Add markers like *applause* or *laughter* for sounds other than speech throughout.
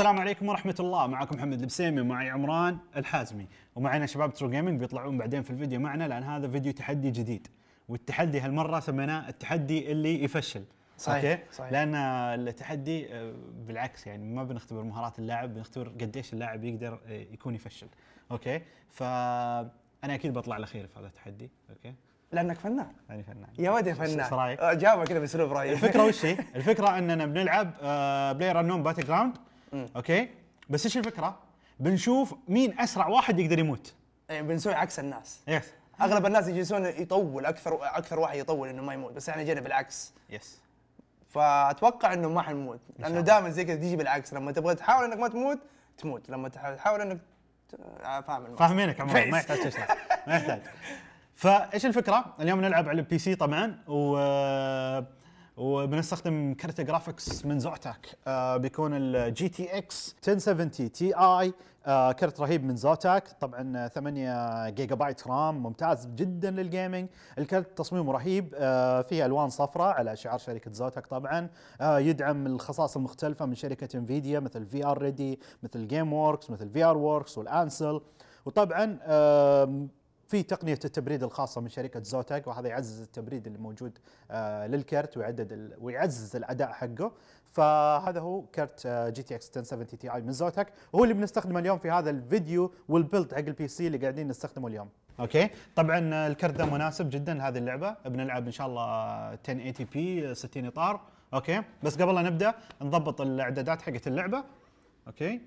السلام عليكم ورحمه الله معكم محمد البسيمي ومعي عمران الحازمي ومعنا شباب ترو جيمنج بيطلعون بعدين في الفيديو معنا لان هذا فيديو تحدي جديد والتحدي هالمره سميناه التحدي اللي يفشل صحيح اوكي صحيح. لان التحدي آه، بالعكس يعني ما بنختبر مهارات اللاعب بنختبر قديش اللاعب يقدر آه، يكون يفشل اوكي فانا اكيد بطلع الاخير في هذا التحدي اوكي لانك فنان لاني فنان يا ولد يا فنان رايك؟ آه، جابه كذا باسلوب رايي الفكره وش هي؟ *laughs* الفكره اننا بنلعب بلاير انون باتل جراوند مم. اوكي بس ايش الفكره بنشوف مين اسرع واحد يقدر يموت يعني بنسوي عكس الناس يس اغلب الناس يجلسون يطول اكثر اكثر واحد يطول انه ما يموت بس احنا جينا بالعكس يس فاتوقع انه ما حنموت لانه دائما زي كذا تجي بالعكس لما تبغى تحاول انك ما تموت تموت لما تحاول انك آه، فاهم فاهمينك عموما ما يحتاج تشرح ما يحتاج *laughs* فايش الفكره؟ اليوم نلعب على البي سي طبعا و وبنستخدم كرت جرافيكس زوتك آه بيكون الجي تي اكس 1070 تي اي آه كرت رهيب من زوتاك طبعا 8 جيجا بايت رام ممتاز جدا للجيمنج الكرت تصميمه رهيب آه فيه الوان صفراء على شعار شركه زوتاك طبعا آه يدعم الخصائص المختلفه من شركه انفيديا مثل في ار ريدي مثل جيم ووركس مثل في ار ووركس والانسل وطبعا في تقنيه التبريد الخاصه من شركه زوتاك وهذا يعزز التبريد اللي موجود آه، للكرت ويعدد ويعزز الاداء حقه فهذا هو كرت آه، جي تي اكس 1070 تي اي من زوتاك وهو اللي بنستخدمه اليوم في هذا الفيديو والبيلد حق البي سي اللي قاعدين نستخدمه اليوم اوكي طبعا آه، الكرت ده مناسب جدا لهذه اللعبه بنلعب ان شاء الله 1080 بي 60 اطار اوكي بس قبل لا نبدا نضبط الاعدادات حقت اللعبه اوكي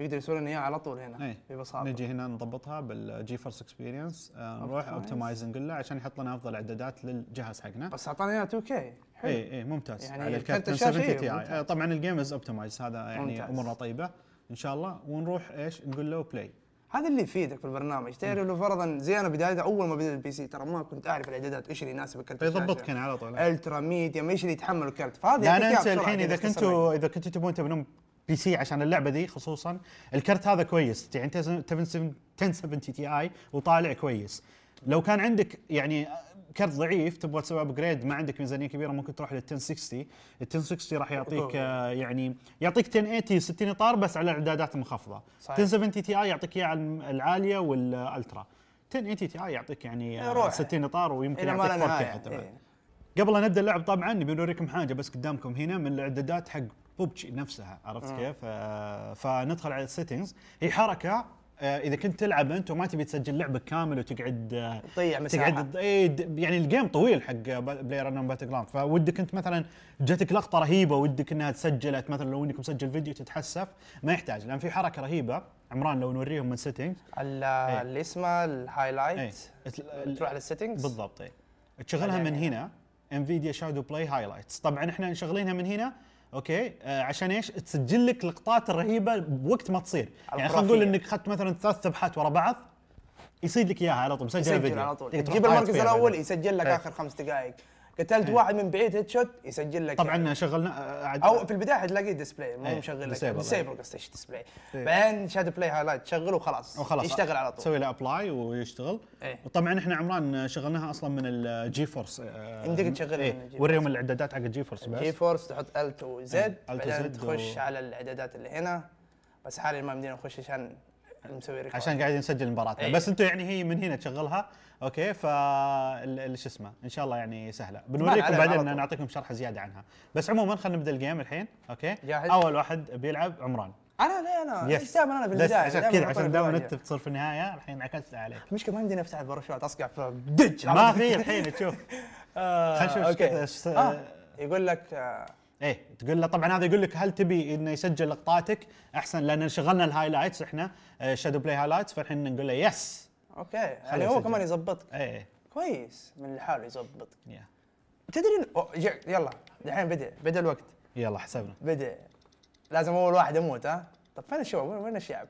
يقدر يسوي لنا اياه على طول هنا أي. نجي هنا نضبطها بالجي فورس اكسبيرينس نروح اوبتمايزنج له عشان يحط لنا افضل اعدادات للجهاز حقنا بس اعطانا اياه 2K حلو اي اي ممتاز يعني على الكارت 70 تي اي طبعا اوبتمايز هذا يعني اموره طيبه ان شاء الله ونروح ايش نقول له بلاي هذا اللي يفيدك في البرنامج تعرف لو فرضا زي انا بدايه اول ما بدينا البي سي ترى ما كنت اعرف الاعدادات ايش اللي يناسب الكرت يضبطك طيب، على طول الترا ميديا ايش اللي يتحمل الكرت فهذا لا انت الحين اذا كنتوا اذا كنتوا تبون تبنون بي سي عشان اللعبه دي خصوصا الكرت هذا كويس يعني 1070 تي اي وطالع كويس لو كان عندك يعني كرت ضعيف تبغى تسوي ابجريد ما عندك ميزانيه كبيره ممكن تروح لل 1060 ال 1060 راح يعطيك آه، يعني يعطيك 1080 60 اطار بس على الاعدادات مخفضه 1070 تي اي يعطيك اياها العاليه والالترا آه، 1080 تي اي يعطيك يعني روح. 60 اطار ويمكن يعطيك 4 حتى إيه. قبل لا نبدا اللعب طبعا نبي نوريكم حاجه بس قدامكم هنا من الاعدادات حق تبكي نفسها عرفت آه. كيف؟ آه، فندخل على السيتنجز هي حركه آه، اذا كنت تلعب انت وما تبي تسجل لعبك كامل وتقعد آه، تضيع مساحه تقعد إيه، يعني الجيم طويل حق بلاير انون باتل جراوند فودك انت مثلا جاتك لقطه رهيبه ودك انها تسجلت مثلا لو انك مسجل فيديو تتحسف ما يحتاج لان في حركه رهيبه عمران لو نوريهم من سيتنجز إيه. اللي اسمه الهايلايت تروح على السيتنجز بالضبط اي تشغلها من يعني. هنا انفيديا شادو بلاي هايلايتس طبعا احنا نشغلينها من هنا اوكي آه عشان ايش؟ تسجل لك لقطات الرهيبه بوقت ما تصير يعني خلينا نقول انك اخذت مثلا ثلاث ذبحات ورا بعض يصيد لك اياها على طول مسجل فيديو على طول تجيب المركز الاول يسجل لك إيه. اخر خمس دقائق قتلت أيه. واحد من بعيد هيد شوت يسجل لك طبعا يعني. شغلنا آه، آه، او في البدايه تلاقيه ديسبلاي مو أيه. مشغل لك ديسيبل إيه. قصدي ايش ديسبلاي بعدين شادو بلاي هايلايت تشغله وخلاص وخلاص يشتغل على طول تسوي له ابلاي ويشتغل أيه. وطبعا احنا عمران شغلناها اصلا من الجي فورس يمديك آه تشغلها أيه. وريهم الاعدادات حق الجي فورس بس جي فورس تحط الت وزد بعدين تخش و... على الاعدادات اللي هنا بس حاليا ما مدينا نخش عشان مسوي ريكورد عشان قاعدين نسجل مباراتنا أيه. بس انتم يعني هي من هنا تشغلها اوكي ف شو اسمه ان شاء الله يعني سهله بنوريكم بعدين نعطيكم شرح زياده عنها بس عموما خلينا نبدا الجيم الحين اوكي جاهز. اول واحد بيلعب عمران انا لا انا يس. دائما انا بالبدايه عشان كذا عشان دائما انت بتصير في النهايه الحين عكست عليك المشكله ما يمديني افتح الباراشوت اصقع فدج ما في الحين تشوف *laughs* آه، خلينا نشوف اوكي آه، يقول لك آه، ايه تقول له طبعا هذا يقول لك هل تبي انه يسجل لقطاتك احسن لان شغلنا الهايلايتس احنا شادو بلاي هايلايتس فالحين نقول له يس اوكي يعني هو كمان يظبطك ايه, إيه. كويس من لحاله يظبطك تدري يلا الحين بدا بدا الوقت يلا حسبنا بدا لازم اول واحد يموت ها طب فين الشعب وين الشعب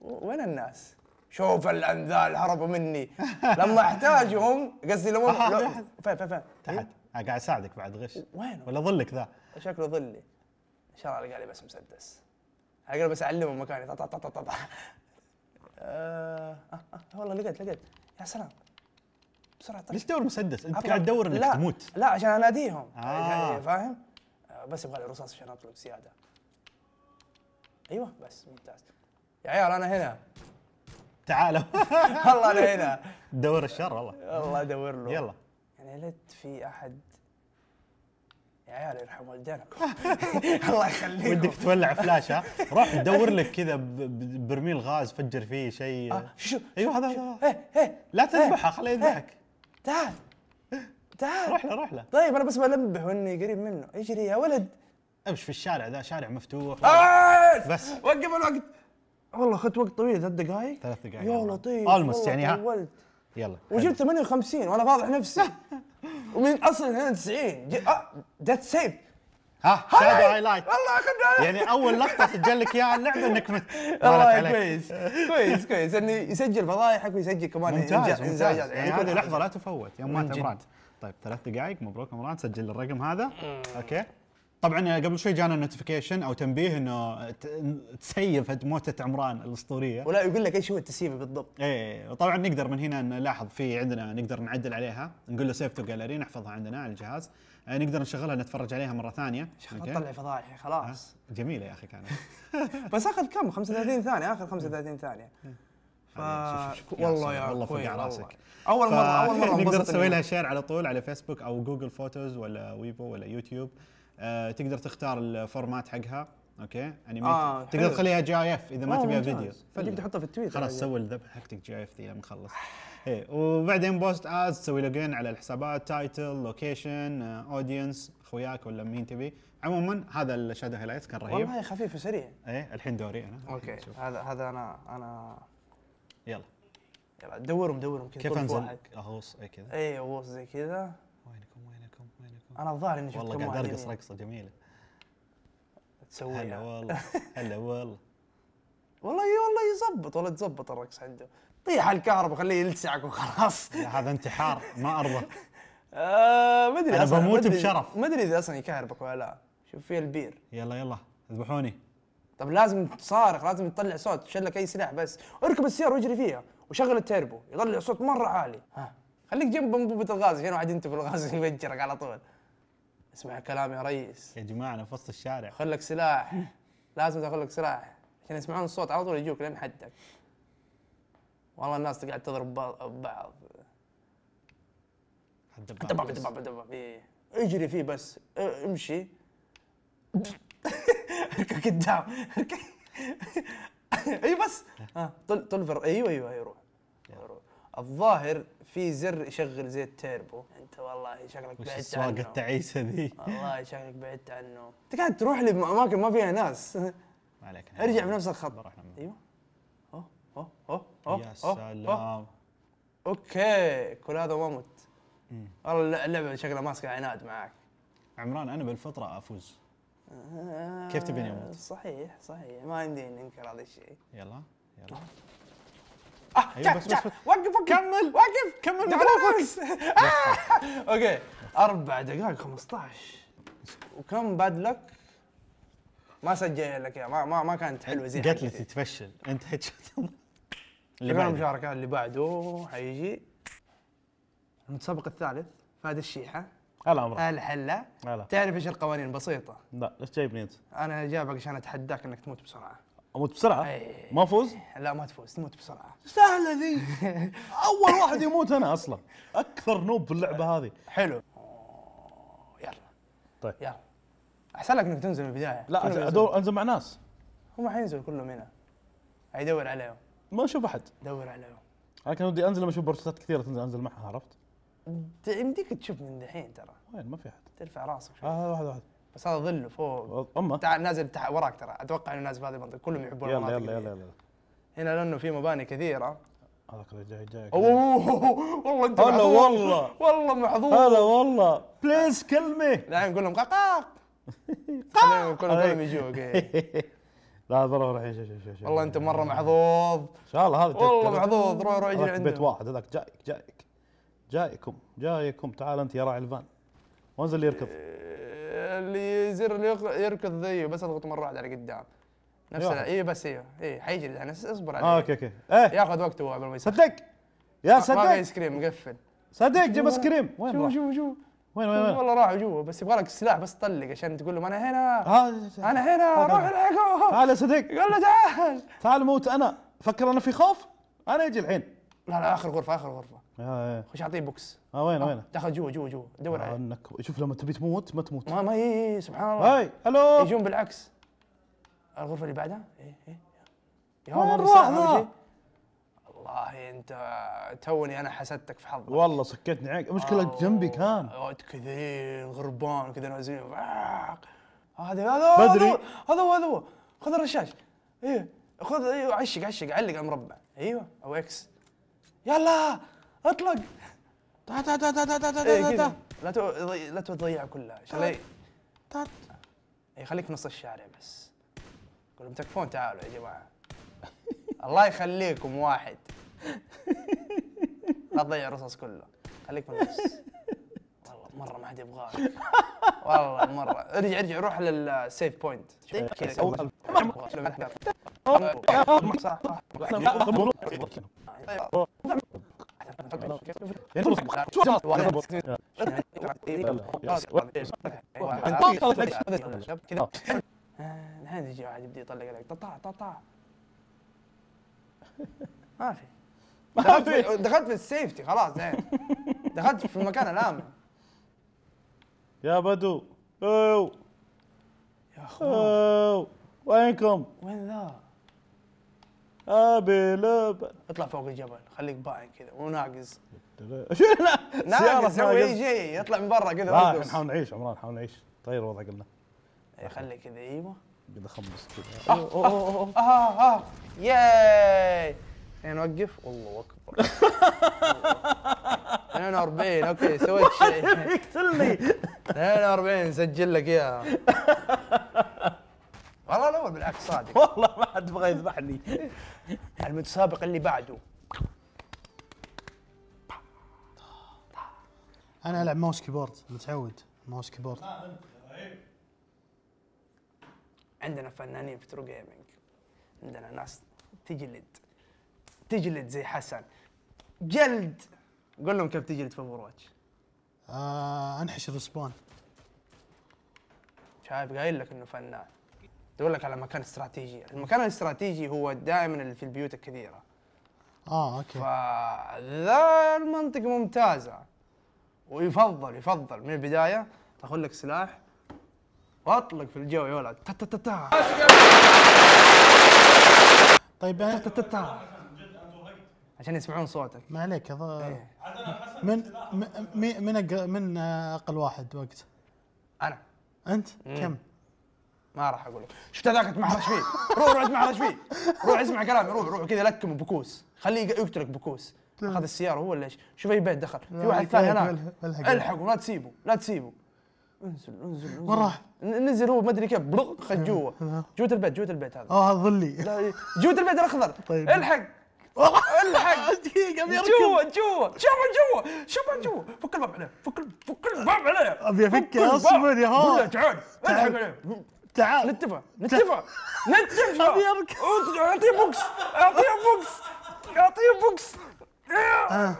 وين الناس شوف الانذال هربوا مني *laughs* لما احتاجهم قصدي لما فين فين فين تحت قاعد اساعدك بعد غش وين ولا ظلك ذا شكله ظلي ان شاء الله القى لي بس مسدس القى بس اعلمه مكاني طا طا طا طا طا آه،, آه, آه, والله لقيت لقيت يا سلام بسرعه طلع. ليش تدور مسدس؟ انت قاعد تدور انك لا تموت لا عشان اناديهم آه. فاهم؟ آه، بس يبغى لي رصاص عشان اطلب زياده ايوه بس ممتاز يا عيال انا هنا تعالوا *laughs* والله انا هنا دور الشر والله والله ادور له يلا يعني يا ليت في احد يا عيال يرحم والدينكم *laughs* الله يخليكم ودك تولع فلاش ها روح دور لك كذا برميل غاز فجر فيه شيء آه، شو ايوه هذا هذا إيه، إيه، لا إيه. تذبحها خليه يذبحك تعال تعال روح له روح له طيب انا بس بلمح واني قريب منه اجري يا ولد امش في الشارع ذا شارع مفتوح بس وقف الوقت والله اخذت وقت طويل ثلاث دقائق ثلاث دقائق يا لطيف والمست يعني ها يلا وجبت 58 وانا فاضح نفسي *laughs* ومن اصلا 92 ذات سيف ها شادو هايلايت والله اخذ يعني اول لقطه سجل لك اياها اللعبه انك مت *laughs* والله كويس كويس كويس انه يسجل فضايحك ويسجل كمان ممتاز ممتاز يعني, يعني هذه لحظه لا تفوت يوم مات عمران طيب ثلاث دقائق مبروك عمران سجل الرقم هذا اوكي طبعا قبل شوي جانا نوتيفيكيشن او تنبيه انه تسيفت موته عمران الاسطوريه ولا يقول لك ايش هو التسييف بالضبط اي وطبعا نقدر من هنا نلاحظ في عندنا نقدر نعدل عليها نقول له سيف تو جاليري نحفظها عندنا على الجهاز آه، نقدر نشغلها نتفرج عليها مره ثانيه طلع فضايح خلاص آه، جميله يا اخي كانت *laughs* بس اخذ كم 35 ثانيه اخذ 35 ثانيه *laughs* آه، ف... والله يا والله فقع راسك اول مره اول مره *laughs* نقدر نسوي لها شير على طول على فيسبوك او جوجل فوتوز ولا ويبو ولا يوتيوب آه تقدر تختار الفورمات حقها اوكي يعني آه تقدر تخليها جي اي اف اذا ما تبيها فيديو فتقدر تحطها في التويتر خلاص يعني. سوي الذبح حقتك جي اي اف ذي لما نخلص اي وبعدين بوست از تسوي لوجين على الحسابات تايتل لوكيشن اودينس آه، اخوياك ولا مين تبي عموما هذا الشادو هايلايتس كان رهيب والله خفيف وسريع ايه الحين دوري انا اوكي هذا هذا انا انا يلا يلا دورهم دورهم كيف انزل اغوص اي كذا اي اغوص زي كذا انا الظاهر اني شفت والله قاعد ارقص يعني. رقصه جميله تسويها هلا والله هلا *laughs* والله والله والله يزبط والله تزبط الرقص عنده طيح الكهرباء خليه يلسعك وخلاص هذا انتحار ما ارضى *laughs* آه ما ادري انا بموت بشرف ما ادري اذا اصلا يكهربك ولا لا شوف فيها البير يلا يلا اذبحوني طب لازم تصارخ لازم تطلع صوت لك اي سلاح بس اركب السياره واجري فيها وشغل التيربو يطلع صوت مره عالي ها خليك جنب انبوبه الغاز عشان واحد ينتبه الغاز *laughs* يفجرك على طول اسمع كلام يا ريس يا جماعه انا في وسط الشارع خلك سلاح لازم تاخذ لك سلاح عشان يسمعون الصوت على طول يجوك لين حدك والله الناس تقعد تضرب بعض دباب دباب دباب اجري فيه بس إيه، امشي *laughs* اركب قدام *laughs* اي بس آه، طل طل ايوه ايوه يروح أيوة، يروح الظاهر في زر يشغل زي التيربو انت والله شكلك بعدت عنه السواقه التعيسه ذي والله شكلك بعدت عنه انت قاعد تروح لي اماكن ما فيها ناس *laughs* ما عليك ارجع بنفس الخط ايوه اوه اوه اوه اوه يا سلام اوكي كل هذا ما مت والله اللعبه شكلها ماسكه عناد معاك عمران انا بالفطره افوز كيف تبيني اموت؟ آه، صحيح صحيح ما عندي انكر هذا الشيء يلا يلا آه. اه وقف وقف كمل وقف كمل معروفك اوكي اربع دقائق 15 وكم باد لك ما سجل لك ما ما ما كانت حلوه زي قتلتي تفشل انت هيت اللي المشاركه اللي بعده حيجي المتسابق الثالث فهد الشيحه هلا عمرك هلا هلا تعرف ايش القوانين بسيطه لا ليش جايبني انت؟ انا جايبك عشان اتحداك انك تموت بسرعه اموت بسرعه إيه. ما افوز لا ما تفوز تموت بسرعه سهله ذي *laughs* اول واحد يموت انا اصلا اكثر نوب في اللعبه هذه حلو يلا طيب يلا احسن لك انك تنزل من البدايه لا أدور انزل مع ناس هم حينزلوا كلهم هنا حيدور عليهم ما اشوف احد دور عليهم لكن ودي انزل اشوف بورسات كثيره تنزل انزل معها عرفت؟ يمديك تشوف من دحين ترى وين ما في احد ترفع راسك آه واحد واحد بس هذا ظل فوق امه تعال نازل تحت وراك ترى اتوقع انه نازل في هذه المنطقه كلهم يحبون يلا يلا يلا يلا هنا لانه في مباني كثيره هذاك جاي جاي اوه والله انت هلا والله والله محظوظ هلا والله بليز كلمي *laughs* *laughs* لا قول لهم قاق قاق كلهم يجوك لا ضروري الحين شوف شوف شوف والله انت مره محظوظ ان شاء الله هذا والله محظوظ روح روح اجري عندك بيت واحد هذاك جايك جايك جايكم جايكم تعال انت يا راعي الفان وانزل يركض اللي زر اللي يركض ذي بس اضغط مره واحده على قدام نفس اي بس ايوه اي حيجري يعني اصبر عليه آه، اوكي اوكي ايه ياخذ وقته هو قبل ما يصير صدق يا صدق ما في ايس كريم مقفل صدق جيب ايس كريم وين شوف شوف شوف وين وين وين والله راح جوا بس يبغى لك السلاح بس طلق عشان تقول له انا هنا آه، انا هنا آه، روح العقوب تعال يا صديق قال له تعال تعال موت انا فكر انا في خوف انا اجي الحين لا لا اخر غرفه اخر غرفه اه خش اعطيه بوكس اه وين آه، وين دخل جوا جوا جوا دور آه، عليه انك شوف لما تبي تموت ما تموت ما ما اي إيه، إيه، سبحان الله هاي الو يجون بالعكس الغرفه اللي بعدها اي اي يا ما راح والله انت توني انا حسدتك في حظك والله سكتني عينك مشكلة آه، جنبي كان كثير غربان كذا نازلين هذا هذا بدري هذا هو هذا هو خذ الرشاش ايه خذ ايوه عشق عشق علق على المربع ايوه او اكس يلا اطلق تا تا تا تا تا تا تا إيه، تا لا تضيع لا تضيع كلها شغله تا اي خليك في نص الشارع بس قول لهم تكفون تعالوا يا جماعه *laughs* الله يخليكم واحد لا تضيع الرصاص كله خليك في النص *laughs* والله مره ما حد يبغاه والله مره ارجع ارجع روح للسيف بوينت إيه، *laughs* صح هذا يجي واحد يبدا يطلق عليك ططع ططع ما في ما في دخلت في السيفتي خلاص زين دخلت في المكان الامن يا بدو اوه يا اخوان وينكم؟ وين ذا؟ ابي لبن اطلع فوق الجبل خليك باين كذا وناقز شو لا ناقز سوي اي شيء اطلع من برا كذا لا نحاول نعيش عمران نحاول نعيش تغير الوضع قلنا اي خلي كذا ايوه كذا خمس كذا اه آه،, اه اه اه ياي نوقف والله اكبر 42 *laughs* اوكي سويت شيء يقتلني 42 سجل لك اياها *laughs* والله بالعكس صادق *laughs* والله ما حد بغى يذبحني *laughs* المتسابق اللي بعده انا العب ماوس كيبورد متعود ماوس كيبورد عندنا فنانين في ترو جيمنج عندنا ناس تجلد تجلد زي حسن جلد قول لهم كيف تجلد في اوفر واتش آه انحشر سبون شايف قايل لك انه فنان تقول لك على مكان استراتيجي المكان الاستراتيجي هو دائما اللي في البيوت الكبيره اه اوكي فذا المنطقه ممتازه ويفضل يفضل من البدايه تاخذ لك سلاح واطلق في الجو يا ولد تا تا تا طيب تا تا تا عشان يسمعون صوتك ما عليك هذا إيه. من من من اقل واحد وقت انا انت كم؟ ما راح اقول لك شفت هذاك تمحرش فيه روح روح تمحرش فيه روح اسمع كلامي روح روح كذا لكم بكوس خليه يقتلك بكوس نعم. اخذ السياره هو ولا ايش شوف اي بيت دخل في نعم، واحد ثاني هناك الحقوا لا تسيبه لا تسيبه انزل انزل وين راح؟ نزل هو ما ادري كيف بلغ خد جوا جوت البيت جوت البيت هذا اه ظلي جوت البيت الاخضر طيب الحق الحق *laughs* دقيقة جوا جوا شوفه جوا شوفه جوا فك الباب عليه فك فك الباب عليه ابي افك اصبر يا ها تعال الحق عليه تعال نتفق نتفق نتفق اعطيه بوكس اعطيه بوكس اعطيه بوكس آه.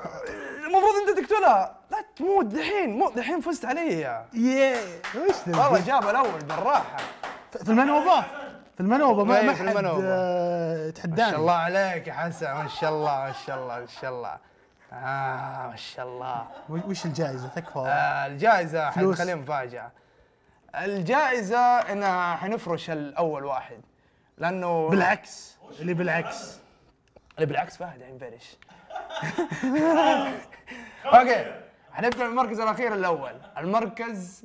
المفروض انت تقتلها لا تموت الحين مو الحين فزت علي يا ايش ذا والله جاب الاول بالراحه في المنوبه في المنوبه ما إيه، في المنوبه آه، تحداني ما شاء الله عليك يا حسن ما شاء الله ما شاء الله ما شاء الله آه ما شاء الله وش الجائزة تكفى؟ آه الجائزة حنخليها مفاجأة الجائزه انها حنفرش الاول واحد لانه بالعكس اللي بالعكس اللي بالعكس فهد حينفرش يعني *laughs* اوكي حنبدا بالمركز الاخير الاول المركز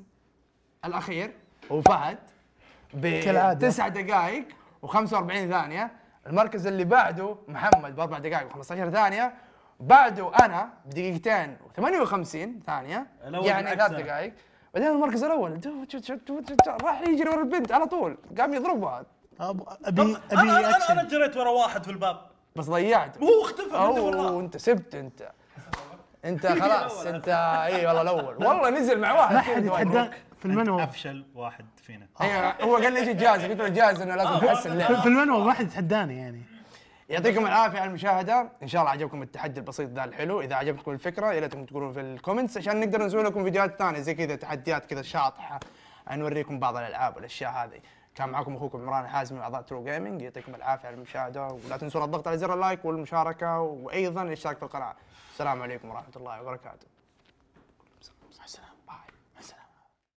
الاخير هو فهد كالعاده 9 دقائق و45 ثانيه المركز اللي بعده محمد باربع دقائق و15 ثانيه بعده انا بدقيقتين و58 ثانيه يعني ثلاث دقائق بعدين المركز الاول راح يجري ورا البنت على طول قام يضربها ابي ابي انا انا, أنا جريت ورا واحد في الباب بس ضيعت هو اختفى انت سبت انت انت *laughs* خلاص انت اي والله الاول والله نزل مع واحد ما حد يتحداك في المنوال افشل واحد فينا إيه، هو قال لي اجي جاهز قلت له جاهز انه لازم احسن آه، في المنوال ما حد يتحداني يعني يعطيكم العافيه على المشاهده ان شاء الله عجبكم التحدي البسيط ذا الحلو اذا عجبتكم الفكره يا ريتكم تقولون في الكومنتس عشان نقدر نسوي لكم فيديوهات ثانيه زي كذا تحديات كذا شاطحه نوريكم بعض الالعاب والاشياء هذه كان معكم اخوكم عمران حازمي اعضاء ترو جيمنج يعطيكم العافيه على المشاهده ولا تنسون الضغط على زر اللايك والمشاركه وايضا الاشتراك في القناه السلام عليكم ورحمه الله وبركاته